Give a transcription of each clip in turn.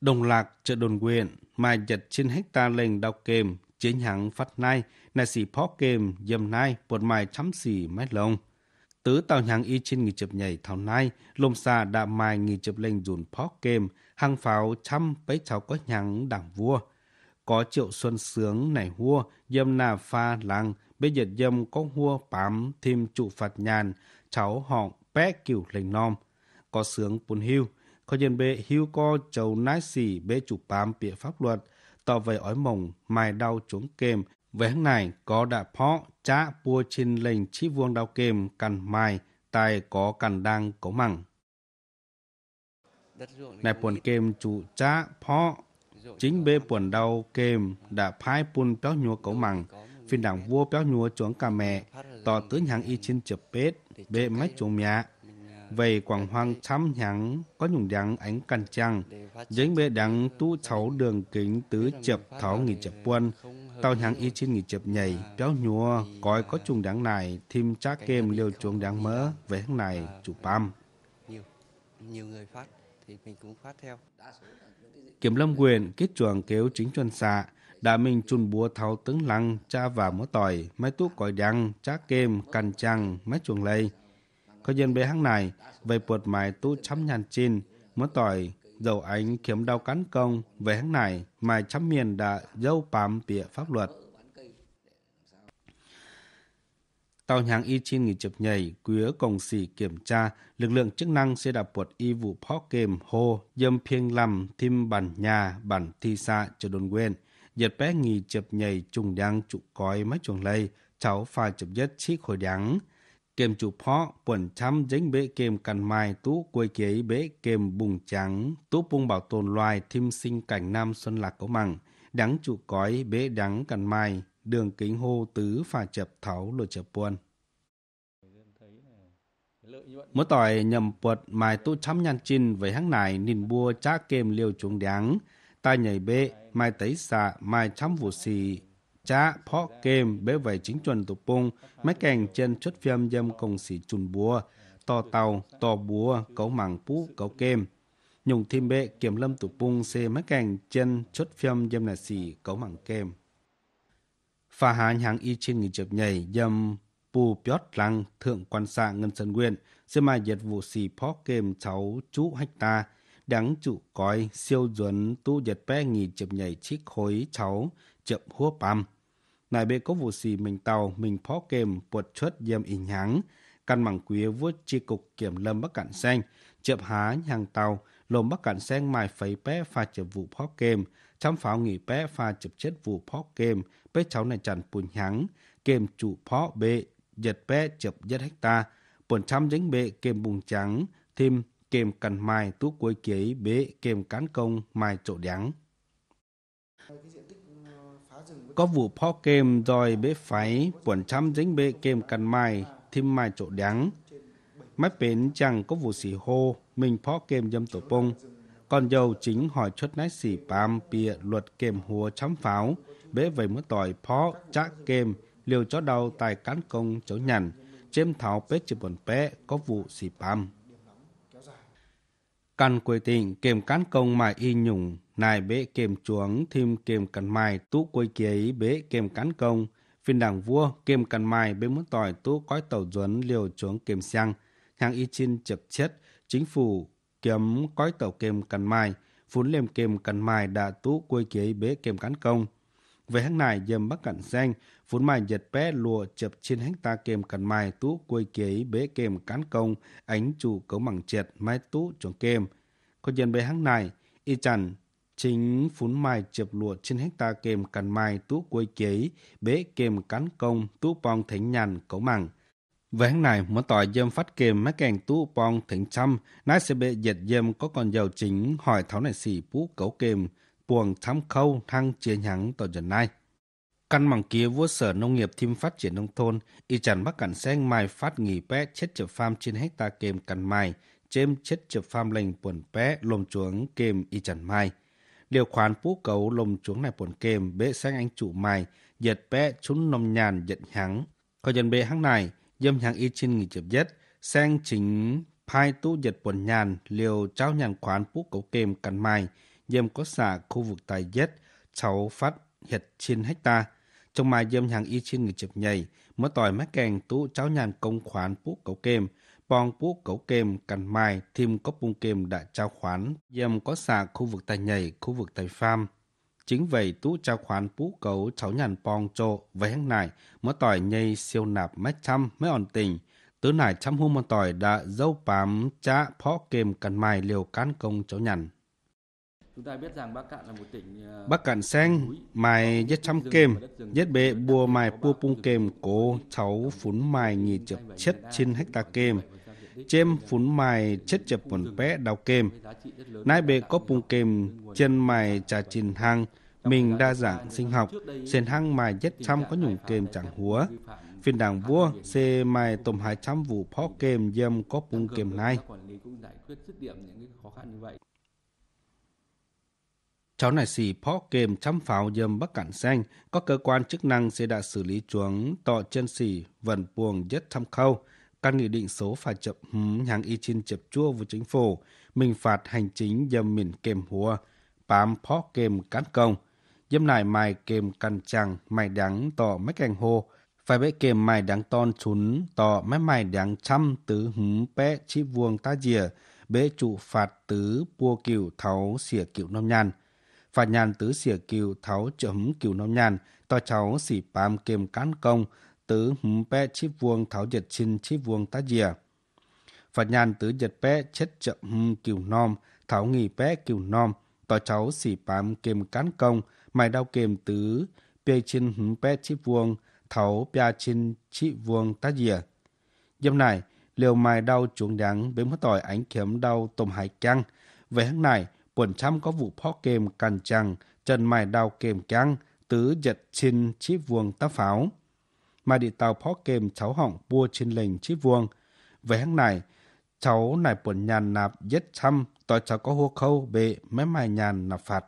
Đồng lạc chợ đồn quyền mà giật trên hecta lệnh đọc kềm chiến hãng phát nai nà xì phó kềm dầm nai bột mài chấm xì mái lồng tứ tàu nhang y trên người chụp nhảy thảo nai lôm xa đã mài người chụp lệnh dùn phó kềm hàng pháo chăm bấy cháu có nhang đảng vua có triệu xuân sướng nảy hua dầm nà pha lăng bây giờ dầm có hua bám thêm trụ phạt nhàn cháu họ bé cửu lệnh nom có sướng bùn hưu có nhân bê hiu co chầu nái xì bê chụp bám bịa pháp luật, tỏ về ói mồng, mài đau trốn kềm, vé này có đã phó chá bua trên lệnh chi vuông đau kềm cằn mài, tài có cằn đang có mẳng. Này buồn kềm chủ chá phó chính bê buồn đau kềm đã phai buồn béo nhua cấu mẳng phiên đảng vua béo nhua chuống cà mẹ tỏ tướng nhàng y trên chập bết bê mách chuồng mẹ về quảng hoang chăm nhắn có nhung đắng ánh căn trăng dính bê đắng tu cháu đường kính tứ chập tháo nghỉ chập quân tao nhắn y trên nghỉ chập nhảy béo nhua coi có chung đắng này thêm chá kem liều chuông đắng mỡ về hướng này chủ pam nhiều nhiều người phát thì mình cũng phát theo kiểm lâm quyền kết chuồng kéo chính chuẩn xạ đã mình chun búa tháo tướng lăng cha và mỡ tỏi máy tú còi đăng chá kem căn trăng máy chuồng lây có nhân bế hăng này, về bột mài tu chấm nhàn chin, mất tỏi, dầu ánh kiếm đau cắn công, về hăng này, mài chấm miền đã dâu bám bịa pháp luật. Tàu hàng y chin nghỉ chụp nhảy, quý cổng xỉ kiểm tra, lực lượng chức năng sẽ đạp bột y vụ phó kềm hô, dâm phiêng lầm, thim bản nhà, bản thi xa cho đồn quên. Giật bé nghỉ chụp nhảy trùng đang trụ cói mấy chuồng lây, cháu pha chụp nhất chi khối đắng kem chủ phó quần chăm dính bế kem cằn mai tú quê kế bế kem bùng trắng tú bung bảo tồn loài thêm sinh cảnh nam xuân lạc có mằng đắng trụ cõi bế đắng cằn mai đường kính hô tứ phà chập tháo lột chập buôn mỗi tỏi nhầm puột mai tú chăm nhăn chin với hang này nên bua chá kem liêu chúng đáng ta nhảy bế mai tấy xạ mai chăm vụ xì cha phó kem bé vậy chính chuẩn tụ bung mấy kèn trên chút phim dâm công sĩ chùn bùa to tàu to bùa cấu mảng pú cấu kem nhung thêm bệ kiểm lâm tụ bung xe mấy kèn trên chút phim dâm là sĩ cấu mảng kem phà hà hàng y trên nghìn chụp nhảy dâm pu piot lăng thượng quan xạ ngân sơn nguyên xe mai diệt vụ xì phó kem cháu chú hách ta đáng chủ cói siêu duẩn tu diệt bé nghỉ chụp nhảy chiếc khối cháu chậm hua pam nài bê có vụ xì mình tàu mình phó kềm bột chốt dâm ý nháng căn mảng quý vuốt chi cục kiểm lâm bắc cạn xanh chậm há hàng tàu lồm bắc cạn xanh mài phấy bé pha chụp vụ phó kềm chăm pháo nghỉ bé pha chụp chết vụ phó kềm bé cháu này chẳng bùn nháng kềm chủ phó bê giật bé chụp giật hecta bồn trăm dính bê kềm bùng trắng thêm kềm cần mai tú cuối kế bế kềm cán công mai chỗ đáng có vụ phó kem rồi bế phái quần trăm dính bê kem cần mai thêm mai chỗ đáng mắt bến chẳng có vụ xỉ hô mình phó kem dâm tổ bông còn dầu chính hỏi chốt nái xỉ bám bịa luật kem hùa chấm pháo bế về mất tỏi phó chá kem liều cho đầu tài cán công chỗ nhằn chém tháo bế chỉ bồn bé có vụ xỉ bám Căn quê tỉnh kèm cán công mà y nhùng, nài bế kèm chuống thêm kèm cần mai tú quê kiấy bế kèm cán công, phiên đảng vua kèm cần mai bế muốn tỏi tú cõi tàu duấn liều chuống kèm sang, hàng y chin trực chết, chính phủ kiếm cõi tàu kèm cần mai, phún liềm kèm cần mai đã tú quê kiấy bế kèm cán công, về hang này dầm bắc cản xanh, phun mai giật bé lùa chập trên hang ta kèm cản mai tú quây kế bế kèm cán công, ánh chủ cấu mẳng chẹt mái tú chuồng kèm. Có dân về hang này, y chẳng chính phun mai chập lụa trên hecta kèm cằn mai tú quây kế bế kèm cán công tú pong thánh nhàn cấu về ván này muốn tỏi dâm phát kèm mấy kèn tú pong thánh trăm nãy sẽ bệ dệt dâm có còn giàu chính hỏi tháo này xỉ pú cấu kèm buồng thăm khâu thăng chia thắng tổ dân này. Căn bằng kia vua sở nông nghiệp thêm phát triển nông thôn, y chẳng bắc cản sen mai phát nghỉ bé chết chập pham trên hecta kềm cằn mai, chêm chết chập pham lành buồn bé lồm chuống kềm y chẳng mai. Điều khoản phú cấu lồm chuống này buồn kềm bế sang anh chủ mai, dệt bé chúng nông nhàn dệt hắng. Có dân bế hắng này, dâm hắng y trên nghỉ chập nhất, sang chính hai tu dệt buồn nhàn liều trao nhàn khoản phú cấu kềm cằn mai, dâm có xạ khu vực tài dết, chậu phát hệt trên hecta. Trong mai dâm hàng y trên người chụp nhầy, mở tỏi mát kèn tú cháo nhàn công khoán bút cầu kem, bong bút cầu kem cằn mai thêm có bung kem đã trao khoán, dâm có xạ khu vực tài nhầy, khu vực tài pham. Chính vậy tú trao khoán bút cầu cháu nhàn bong trộ với hang này, mở tỏi nhầy siêu nạp mát trăm mới ổn tình, tứ nải trăm hung mòn tỏi đã dâu bám chá phó kem cằn mai liều cán công cháu nhàn Bắc Cạn Sang ờ, mài dết trăm kem, dết bệ bùa mài pua bung kem cố cháu phún mài nhì chập chết trên hecta kem. Chêm phún mài chết chập quần bé đào kem. nai bệ có bung kem chân mài trà chín hang, mình đa dạng sinh học, sen hang mài dết trăm có nhủng kem chẳng húa. Phiên đảng vua xê mài tôm hai trăm vụ phó kem dâm có bung kem nai cháu này xì phó kềm chăm pháo dâm bắc cản xanh, có cơ quan chức năng sẽ đã xử lý chuống tọ chân xì vần buồng dứt thăm khâu. Căn nghị định số phải chậm hứng hàng y trên chập chua với chính phủ, mình phạt hành chính dâm miền kềm hùa, bám phó kềm cán công. Dâm này mài kềm cằn chàng, mài đắng tọ mấy cành hồ, phải bệ kềm mài đắng ton chún tọ mấy mài đắng chăm tứ hứng bé chi vuông ta dìa, bế trụ phạt tứ bua cửu tháo xỉa cửu năm nhàn và nhàn tứ xỉa kiều tháo chấm kiều nó nhàn to cháu xỉ pam kiềm cán công tứ hấm bé chip vuông tháo giật xin chip vuông tá dìa và nhàn tứ giật bé chết chậm kiều nom tháo nghỉ bé kiều nom to cháu xỉ pam kiềm cán công mày đau kiềm tứ bê trên hấm bé chip vuông tháo bia trên chip vuông tá dìa dâm này liều mài đau chuồng đắng, bếm hết tỏi ánh kiếm đau tôm hải căng về hắc này quần trăm có vụ phó kềm càn chăng, trần mài đào kềm căng, tứ giật trên chí vuông tá pháo. Mà đi tàu phó kềm cháu hỏng bua trên lệnh chí vuông. Về hàng này, cháu này buồn nhàn nạp dết trăm, tòa cháu có hô khâu bệ mấy mài nhàn nạp phạt.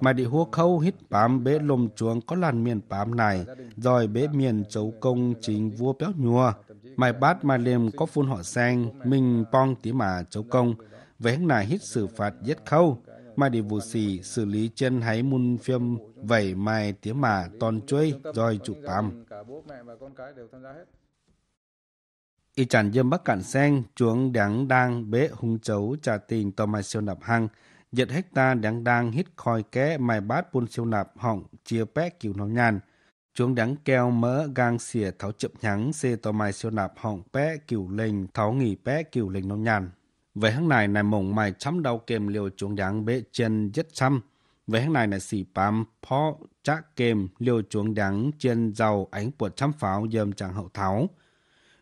Mà đi hua khâu hít bám bế lùm chuông có làn miền bám này, rồi bế miền chấu công chính vua béo nhua, Mai Bát Mai Liêm có phun họ sang, minh pong tí mà chấu công. Về hãng này hít xử phạt giết khâu. Mai đi vụ xì xử lý chân hãy mun phim vẩy mai tía mà toàn chuối rồi chụp tạm. Y chẳng dâm bắc cạn sen, chuống đáng đang bế hung chấu trà tình tò mai siêu nạp hăng. Nhật hecta đáng đang hít khói ké mai bát buôn siêu nạp hỏng chia pé kiểu nó nhàn chuông đáng keo mỡ gang xìa tháo chậm nhắng xê to mai siêu nạp họng bé kiểu linh tháo nghỉ bé kiểu linh nông nhàn về hang này này mộng mày chấm đau kèm liều chuông đáng bệ chân dứt chăm về hang này này xì pám phó chác kèm liều chuông đáng chân giàu ánh bột chấm pháo dơm chàng hậu tháo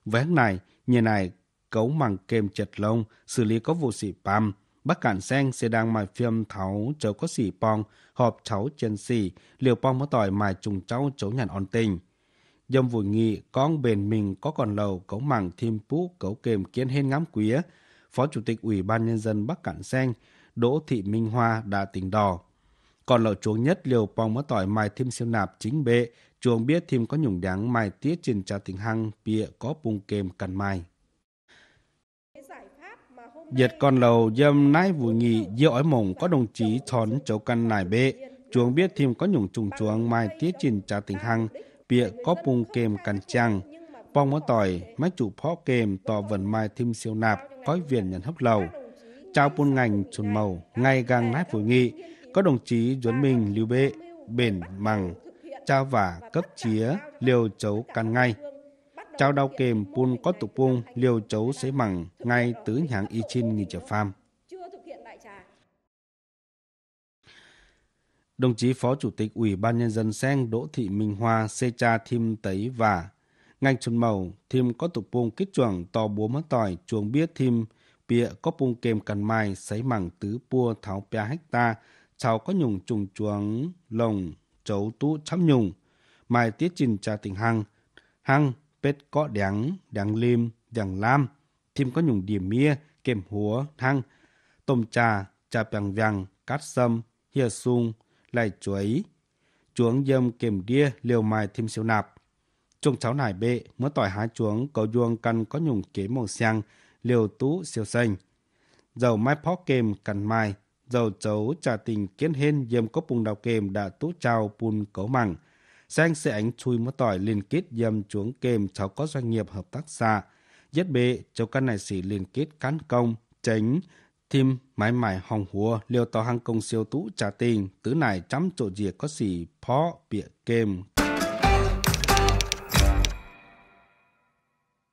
về hang này như này cấu màng kèm chật lông xử lý có vụ xì pám Bắc Cản Sen sẽ đang mài phim tháo chớ có xỉ pong, họp cháu chân xỉ, liều pong mất tỏi mài trùng cháu cháu nhàn on tình. Dâm vùi nghị, con bền mình có còn lầu, cấu mảng thêm pú, cấu kềm kiến hên ngắm quía. Phó Chủ tịch Ủy ban Nhân dân Bắc Cản Sen, Đỗ Thị Minh Hoa đã tình đò. Còn lầu chuông nhất liều pong mất tỏi mài thêm siêu nạp chính bệ, chuồng biết thêm có nhủng đáng mài tiết trên trà tỉnh hăng, bịa có bùng kềm cằn mài. Dệt con lầu dâm nái vui nghị dịu ỏi mộng có đồng chí thón chấu căn nải bệ. Chuông biết thêm có nhủng trùng chuông mai tiết trình trả tình hăng. Bịa có bùng kèm căn trăng. Bong mỡ tỏi, máy chủ phó kèm tỏ vần mai thêm siêu nạp, cõi viền nhận hấp lầu. Trao buôn ngành chuồn màu, ngay gang nái vui nghị. Có đồng chí Duấn Minh Lưu Bệ, Bền Mằng, Cha Vả Cấp Chía, Liều Chấu Căn Ngay. Chào đào kèm pun có tục pun liều chấu xế mẳng ngay tứ nhãng y chin nghỉ trở pham. Đồng chí Phó Chủ tịch Ủy ban Nhân dân sen Đỗ Thị Minh Hoa xê cha thêm tấy và ngành chuẩn màu thêm có tục pun kết chuẩn to búa mất tỏi chuồng biết thêm bịa có pun kèm cần mai xấy mẳng tứ pua tháo pia hecta cháu có nhùng trùng chuồng lồng chấu tú chấm nhùng mai tiết trình cha tình hăng hăng pet có đắng, đắng lim, đắng lam, thêm có nhung điểm mía, kèm húa, thăng, tôm trà, trà bằng vàng, cát sâm, hìa sung, lại chuối, chuống dâm kèm đia, liều mài thêm siêu nạp. Trung cháu nải bệ, mỡ tỏi há chuống, cầu chuông căn có nhung kế màu xanh, liều tú siêu xanh. Dầu mai phó kèm cằn mai, dầu chấu trà tình kiến hên dâm có bùng đào kèm đã tú trào bùn cấu mẳng, Sang sẽ ảnh chui mất tỏi liên kết dâm chuống kềm cháu có doanh nghiệp hợp tác xa Nhất bê cháu căn này sĩ liên kết cán công, tránh, thêm mãi mãi hồng hùa liều tàu hàng công siêu tú trả tình tứ này chấm chỗ dìa có xỉ phó bịa kềm